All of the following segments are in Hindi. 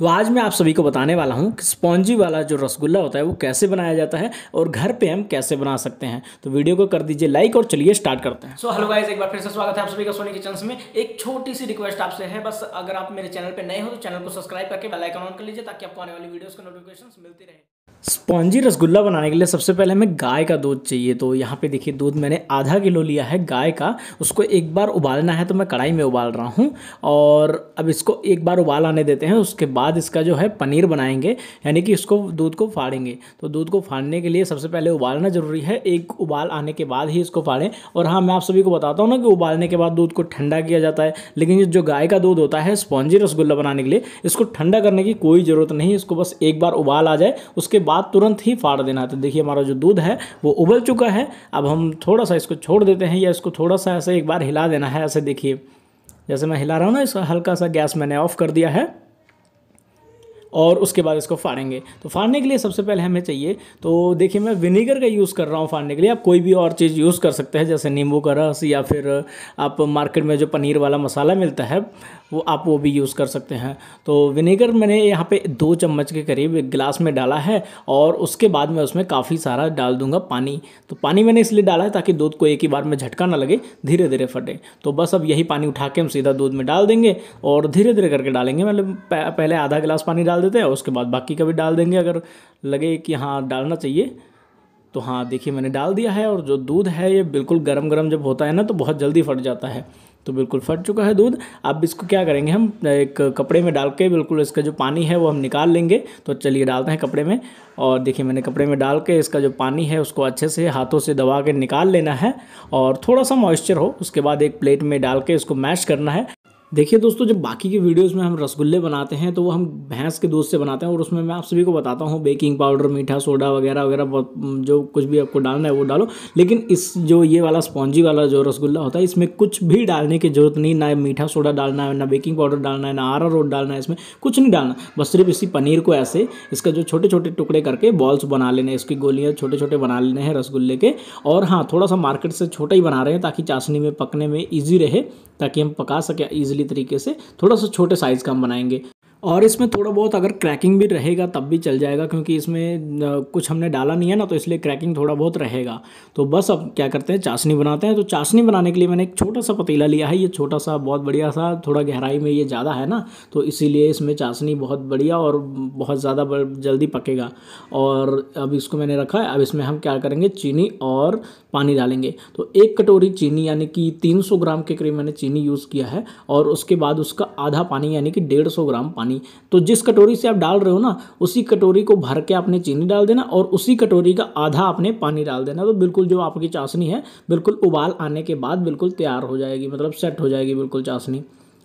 तो आज मैं आप सभी को बताने वाला हूँ कि स्पॉन्जी वाला जो रसगुल्ला होता है वो कैसे बनाया जाता है और घर पे हम कैसे बना सकते हैं तो वीडियो को कर दीजिए लाइक और चलिए स्टार्ट करते हैं सो हेलो गाइस एक बार फिर से स्वागत है आप सभी का सोनी किचन में एक छोटी सी रिक्वेस्ट आपसे है बस अगर आप मेरे चैनल पर नए हो तो चैनल को सब्सक्राइब करके बेलाइकन ऑन कर लीजिए ताकि आपको आने वाली वीडियोज़ का नोटिफिकेशन मिलती रहे स्पॉन्जी रसगुल्ला बनाने के लिए सबसे पहले हमें गाय का दूध चाहिए तो यहाँ पे देखिए दूध मैंने आधा किलो लिया है गाय का उसको एक बार उबालना है तो मैं कढ़ाई में उबाल रहा हूँ और अब इसको एक बार उबाल आने देते हैं उसके बाद इसका जो है पनीर बनाएंगे यानी कि इसको दूध को फाड़ेंगे तो दूध को फाड़ने के लिए सबसे पहले उबालना ज़रूरी है एक उबाल आने के बाद ही इसको फाड़ें और हाँ मैं आप सभी को बताता हूँ ना कि उबालने के बाद दूध को ठंडा किया जाता है लेकिन जो गाय का दूध होता है स्पॉन्जी रसगुल्ला बनाने के लिए इसको ठंडा करने की कोई ज़रूरत नहीं इसको बस एक बार उबाल आ जाए उसके बाद तुरंत ही फाड़ देना तो देखिए हमारा जो दूध है वो उबल चुका है अब हम थोड़ा सा इसको छोड़ देते हैं या इसको थोड़ा सा ऐसे एक बार हिला देना है ऐसे देखिए जैसे मैं हिला रहा हूँ ना इसका हल्का सा गैस मैंने ऑफ कर दिया है और उसके बाद इसको फाड़ेंगे तो फाड़ने के लिए सबसे पहले हमें चाहिए तो देखिए मैं विनेगर का यूज़ कर रहा हूँ फाड़ने के लिए आप कोई भी और चीज़ यूज़ कर सकते हैं जैसे नींबू का रस या फिर आप मार्केट में जो पनीर वाला मसाला मिलता है वो आप वो भी यूज़ कर सकते हैं तो विनेगर मैंने यहाँ पे दो चम्मच के करीब एक गिलास में डाला है और उसके बाद मैं उसमें काफ़ी सारा डाल दूंगा पानी तो पानी मैंने इसलिए डाला है ताकि दूध को एक ही बार में झटका ना लगे धीरे धीरे फटे तो बस अब यही पानी उठा के हम सीधा दूध में डाल देंगे और धीरे धीरे करके डालेंगे मतलब पहले आधा गिलास पानी डाल डाल देते हैं उसके बाद बाकी का भी डाल देंगे अगर लगे कि हाँ डालना चाहिए तो हाँ देखिए मैंने डाल दिया है और जो दूध है ये बिल्कुल गर्म गर्म जब होता है ना तो बहुत जल्दी फट जाता है तो बिल्कुल फट चुका है दूध अब इसको क्या करेंगे हम एक कपड़े में डाल के बिल्कुल इसका जो पानी है वो हम निकाल लेंगे तो चलिए डालते हैं कपड़े में और देखिए मैंने कपड़े में डाल के इसका जो पानी है उसको अच्छे से हाथों से दबा के निकाल लेना है और थोड़ा सा मॉइस्चर हो उसके बाद एक प्लेट में डाल के इसको मैश करना है देखिए दोस्तों जब बाकी की वीडियोस में हम रसगुल्ले बनाते हैं तो वो हम भैंस के दूध से बनाते हैं और उसमें मैं आप सभी को बताता हूँ बेकिंग पाउडर मीठा सोडा वगैरह वगैरह जो कुछ भी आपको डालना है वो डालो लेकिन इस जो ये वाला स्पॉन्जी वाला जो रसगुल्ला होता है इसमें कुछ भी डालने की जरूरत नहीं ना मीठा सोडा डालना है ना बेकिंग पाउडर डालना है ना आरा रोड डालना है इसमें कुछ नहीं डालना बस सिर्फ इसी पनीर को ऐसे इसका जो छोटे छोटे टुकड़े करके बॉल्स बना लेने इसकी गोलियाँ छोटे छोटे बना लेने हैं रसगुल्ले के और हाँ थोड़ा सा मार्केट से छोटा ही बना रहे हैं ताकि चाशनी में पकने में ईजी रहे ताकि हम पका सकें ईजिली तरीके से थोड़ा सा छोटे साइज़ का हम बनाएंगे और इसमें थोड़ा बहुत अगर क्रैकिंग भी रहेगा तब भी चल जाएगा क्योंकि इसमें कुछ हमने डाला नहीं है ना तो इसलिए क्रैकिंग थोड़ा बहुत रहेगा तो बस अब क्या करते हैं चाशनी बनाते हैं तो चाशनी बनाने के लिए मैंने एक छोटा सा पतीला लिया है ये छोटा सा बहुत बढ़िया सा थोड़ा गहराई में ये ज़्यादा है ना तो इसीलिए इसमें चाशनी बहुत बढ़िया और बहुत ज़्यादा जल्दी पकेगा और अब इसको मैंने रखा है अब इसमें हम क्या करेंगे चीनी और पानी डालेंगे तो एक कटोरी चीनी यानी कि तीन ग्राम के करीब मैंने चीनी यूज़ किया है और उसके बाद उसका आधा पानी यानी कि डेढ़ ग्राम पानी पानी तो जिस कटोरी से आप डाल रहे हो ना उसी कटोरी को भर के आपने चीनी डाल देना और उसी कटोरी का आधा आपने पानी डाल देना तो बिल्कुल जो आपकी चाशनी है बिल्कुल उबाल आने के बाद बिल्कुल तैयार हो जाएगी मतलब सेट हो जाएगी बिल्कुल चाशनी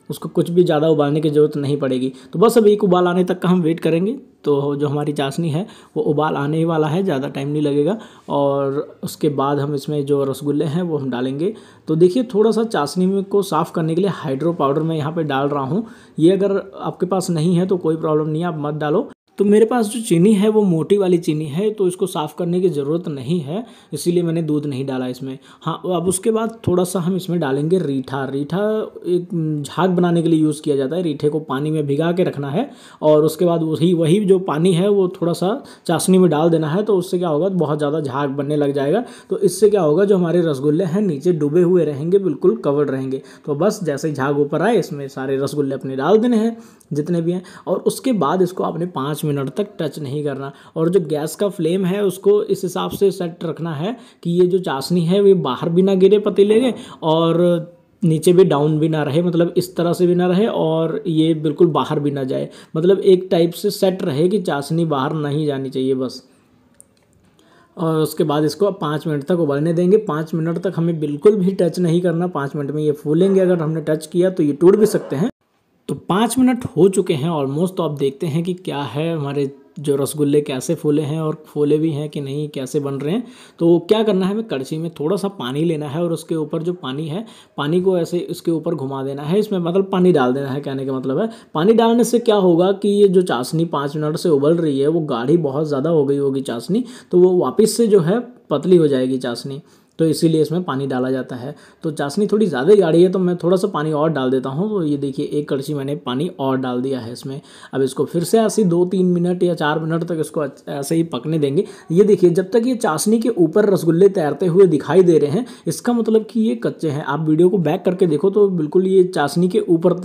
उसको कुछ भी ज़्यादा उबालने की ज़रूरत नहीं पड़ेगी तो बस अब एक उबाल आने तक का हम वेट करेंगे तो जो हमारी चाशनी है वो उबाल आने ही वाला है ज़्यादा टाइम नहीं लगेगा और उसके बाद हम इसमें जो रसगुल्ले हैं वो हम डालेंगे तो देखिए थोड़ा सा चाशनी में को साफ़ करने के लिए हाइड्रो पाउडर मैं यहाँ पर डाल रहा हूँ ये अगर आपके पास नहीं है तो कोई प्रॉब्लम नहीं है आप मत डालो तो मेरे पास जो चीनी है वो मोटी वाली चीनी है तो इसको साफ़ करने की ज़रूरत नहीं है इसीलिए मैंने दूध नहीं डाला इसमें हाँ अब उसके बाद थोड़ा सा हम इसमें डालेंगे रीठा रीठा एक झाग बनाने के लिए यूज़ किया जाता है रीठे को पानी में भिगा के रखना है और उसके बाद वही वही जो पानी है वो थोड़ा सा चाशनी में डाल देना है तो उससे क्या होगा बहुत ज़्यादा झाग बनने लग जाएगा तो इससे क्या होगा जो हमारे रसगुल्ले हैं नीचे डूबे हुए रहेंगे बिल्कुल कवर्ड रहेंगे तो बस जैसे झाग ऊपर आए इसमें सारे रसगुल्ले अपने डाल देने हैं जितने भी हैं और उसके बाद इसको आपने पाँच मिनट तक टच नहीं करना और जो गैस का फ्लेम है उसको इस हिसाब से सेट रखना है कि ये जो चाशनी है वे बाहर भी ना गिरे पतीले के और नीचे भी डाउन भी ना रहे मतलब इस तरह से भी ना रहे और ये बिल्कुल बाहर भी ना जाए मतलब एक टाइप से सेट रहे कि चाशनी बाहर नहीं जानी चाहिए बस और उसके बाद इसको पाँच मिनट तक उबलने देंगे पाँच मिनट तक हमें बिल्कुल भी टच नहीं करना पाँच मिनट में ये फूलेंगे अगर हमने टच किया तो ये टूट भी सकते हैं तो पाँच मिनट हो चुके हैं ऑलमोस्ट तो आप देखते हैं कि क्या है हमारे जो रसगुल्ले कैसे फूले हैं और फूले भी हैं कि नहीं कैसे बन रहे हैं तो क्या करना है हमें कड़छी में थोड़ा सा पानी लेना है और उसके ऊपर जो पानी है पानी को ऐसे इसके ऊपर घुमा देना है इसमें मतलब पानी डाल देना है कहने का मतलब है पानी डालने से क्या होगा कि ये जो चाशनी पाँच मिनट से उबल रही है वो गाढ़ी बहुत ज़्यादा हो गई होगी चाशनी तो वो वापस से जो है पतली हो जाएगी चाशनी तो इसीलिए इसमें पानी डाला जाता है तो चाशनी थोड़ी ज़्यादा गाढ़ी है तो मैं थोड़ा सा पानी और डाल देता हूँ तो ये देखिए एक कड़छी मैंने पानी और डाल दिया है इसमें अब इसको फिर से ऐसे दो तीन मिनट या चार मिनट तक इसको ऐसे ही पकने देंगे ये देखिए जब तक ये चाशनी के ऊपर रसगुल्ले तैरते हुए दिखाई दे रहे हैं इसका मतलब कि ये कच्चे हैं आप वीडियो को बैक करके देखो तो बिल्कुल ये चाशनी के ऊपर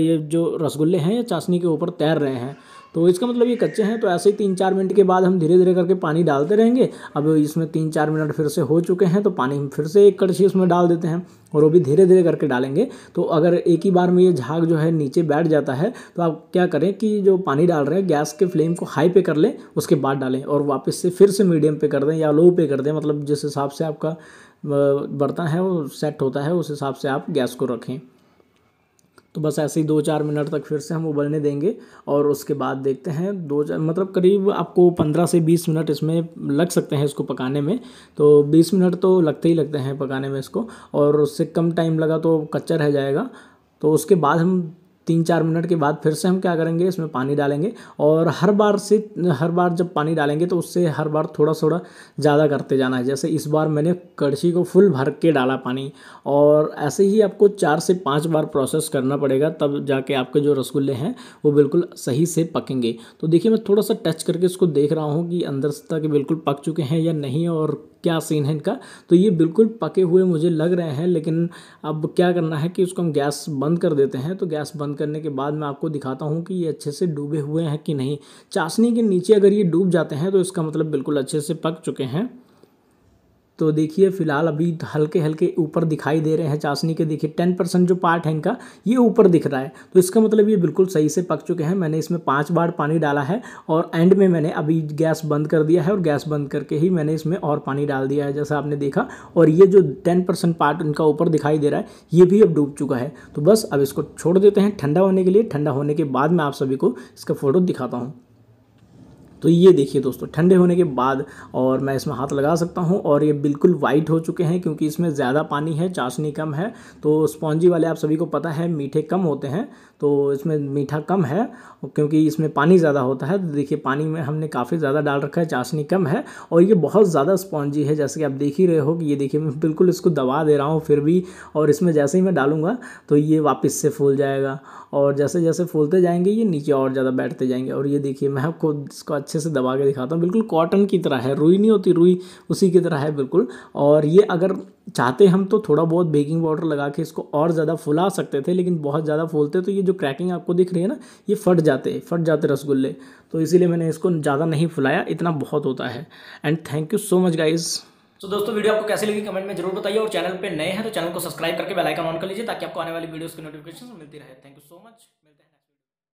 ये जो रसगुल्ले हैं ये चाशनी के ऊपर तैर रहे हैं तो इसका मतलब ये कच्चे हैं तो ऐसे ही तीन चार मिनट के बाद हम धीरे धीरे करके पानी डालते रहेंगे अब इसमें तीन चार मिनट फिर से हो चुके हैं तो पानी हम फिर से एक कड़छी उसमें डाल देते हैं और वो भी धीरे धीरे करके डालेंगे तो अगर एक ही बार में ये झाग जो है नीचे बैठ जाता है तो आप क्या करें कि जो पानी डाल रहे हैं गैस के फ्लेम को हाई पे कर लें उसके बाद डालें और वापस से फिर से मीडियम पे कर दें या लो पे कर दें मतलब जिस हिसाब से आपका बर्तन है वो सेट होता है उस हिसाब से आप गैस को रखें तो बस ऐसे ही दो चार मिनट तक फिर से हम उबलने देंगे और उसके बाद देखते हैं दो चार मतलब करीब आपको पंद्रह से बीस मिनट इसमें लग सकते हैं इसको पकाने में तो बीस मिनट तो लगते ही लगते हैं पकाने में इसको और उससे कम टाइम लगा तो कच्चा रह जाएगा तो उसके बाद हम तीन चार मिनट के बाद फिर से हम क्या करेंगे इसमें पानी डालेंगे और हर बार से हर बार जब पानी डालेंगे तो उससे हर बार थोड़ा थोड़ा ज़्यादा करते जाना है जैसे इस बार मैंने कड़छी को फुल भर के डाला पानी और ऐसे ही आपको चार से पाँच बार प्रोसेस करना पड़ेगा तब जाके आपके जो रसगुल्ले हैं वो बिल्कुल सही से पकेंगे तो देखिए मैं थोड़ा सा टच करके इसको देख रहा हूँ कि अंदर तक बिल्कुल पक चुके हैं या नहीं और क्या सीन है इनका तो ये बिल्कुल पके हुए मुझे लग रहे हैं लेकिन अब क्या करना है कि उसको हम गैस बंद कर देते हैं तो गैस बंद करने के बाद मैं आपको दिखाता हूँ कि ये अच्छे से डूबे हुए हैं कि नहीं चाशनी के नीचे अगर ये डूब जाते हैं तो इसका मतलब बिल्कुल अच्छे से पक चुके हैं तो देखिए फ़िलहाल अभी हल्के हल्के ऊपर दिखाई दे रहे हैं चाशनी के देखिए टेन परसेंट जो पार्ट है इनका ये ऊपर दिख रहा है तो इसका मतलब ये बिल्कुल सही से पक चुके हैं मैंने इसमें पाँच बार पानी डाला है और एंड में मैंने अभी गैस बंद कर दिया है और गैस बंद करके ही मैंने इसमें और पानी डाल दिया है जैसा आपने देखा और ये जो टेन परसेंट पार्ट इनका ऊपर दिखाई दे रहा है ये भी अब डूब चुका है तो बस अब इसको छोड़ देते हैं ठंडा होने के लिए ठंडा होने के बाद मैं आप सभी को इसका फ़ोटो दिखाता हूँ तो ये देखिए दोस्तों ठंडे होने के बाद और मैं इसमें हाथ लगा सकता हूँ और ये बिल्कुल वाइट हो चुके हैं क्योंकि इसमें ज़्यादा पानी है चाशनी कम है तो स्पॉन्जी वाले आप सभी को पता है मीठे कम होते हैं तो इसमें मीठा कम है क्योंकि इसमें पानी ज़्यादा होता है तो देखिए पानी में हमने काफ़ी ज़्यादा डाल रखा है चाशनी कम है और ये बहुत ज़्यादा स्पॉन्जी है जैसे कि आप देख ही रहे हो कि ये देखिए मैं बिल्कुल इसको दबा दे रहा हूँ फिर भी और इसमें जैसे ही मैं डालूँगा तो ये वापस से फूल जाएगा और जैसे जैसे फूलते जाएंगे ये नीचे और ज़्यादा बैठते जाएंगे और ये देखिए मैं आपको इसको अच्छे से दबा के दिखाता हूँ बिल्कुल कॉटन की तरह है रुई नहीं होती रुई उसी की तरह है बिल्कुल और ये अगर चाहते हम तो थोड़ा बहुत बेकिंग पाउडर लगा के इसको और ज़्यादा फुला सकते थे लेकिन बहुत ज़्यादा फूलते तो ये जो क्रैकिंग आपको दिख रही है ना ये फट जाते फट जाते रसगुल्ले तो इसीलिए मैंने इसको ज़्यादा नहीं फुलाया इतना बहुत होता है and thank you so much guys तो दोस्तों वीडियो आपको कैसे लगी कमेंट में जरूर बताइए और चैनल पर नए हैं तो चैनल को सब्सक्राइब करके बेलाइकन ऑन कर लीजिए ताकि आपको आने वाली वीडियोज़ की नोटिफिकेशन मिलती रहे थैंक यू सो मच मिलते हैं